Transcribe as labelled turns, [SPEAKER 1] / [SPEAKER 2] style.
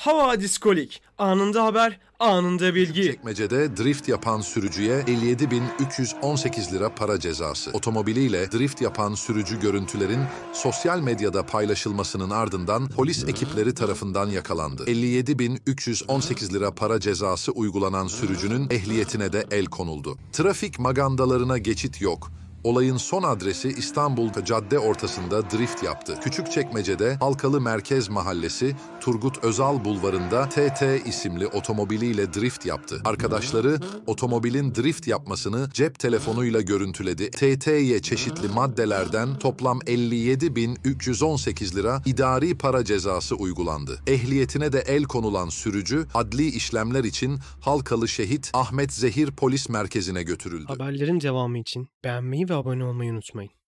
[SPEAKER 1] Hava Diskolik. Anında haber, anında bilgi. Çekmecede drift yapan sürücüye 57.318 lira para cezası. Otomobiliyle drift yapan sürücü görüntülerin sosyal medyada paylaşılmasının ardından polis ekipleri tarafından yakalandı. 57.318 lira para cezası uygulanan sürücünün ehliyetine de el konuldu. Trafik magandalarına geçit yok. Olayın son adresi İstanbul cadde ortasında drift yaptı. Küçükçekmece'de Halkalı Merkez Mahallesi Turgut Özal Bulvarı'nda TT isimli otomobiliyle drift yaptı. Arkadaşları otomobilin drift yapmasını cep telefonuyla görüntüledi. TT'ye çeşitli maddelerden toplam 57.318 lira idari para cezası uygulandı. Ehliyetine de el konulan sürücü adli işlemler için Halkalı Şehit Ahmet Zehir Polis
[SPEAKER 2] Merkezi'ne götürüldü.
[SPEAKER 3] Haberlerin devamı için beğenmeyi ve abone olmayı unutmayın.